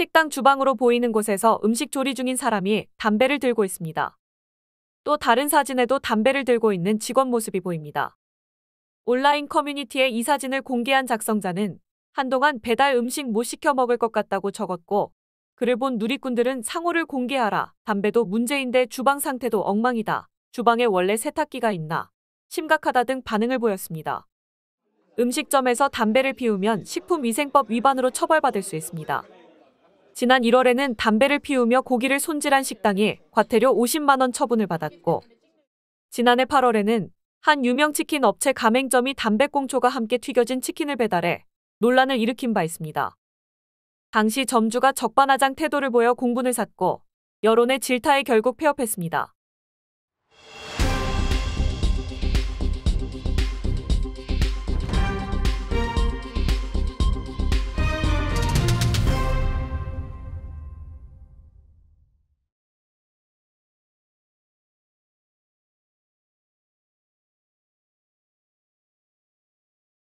식당 주방으로 보이는 곳에서 음식 조리 중인 사람이 담배를 들고 있습니다. 또 다른 사진에도 담배를 들고 있는 직원 모습이 보입니다. 온라인 커뮤니티에 이 사진을 공개한 작성자는 한동안 배달 음식 못 시켜 먹을 것 같다고 적었고 그를 본 누리꾼들은 상호를 공개하라. 담배도 문제인데 주방 상태도 엉망이다. 주방에 원래 세탁기가 있나. 심각하다 등 반응을 보였습니다. 음식점에서 담배를 피우면 식품위생법 위반으로 처벌받을 수 있습니다. 지난 1월에는 담배를 피우며 고기를 손질한 식당이 과태료 50만 원 처분을 받았고 지난해 8월에는 한 유명 치킨 업체 가맹점이 담배꽁초가 함께 튀겨진 치킨을 배달해 논란을 일으킨 바 있습니다. 당시 점주가 적반하장 태도를 보여 공분을 샀고 여론의 질타에 결국 폐업했습니다.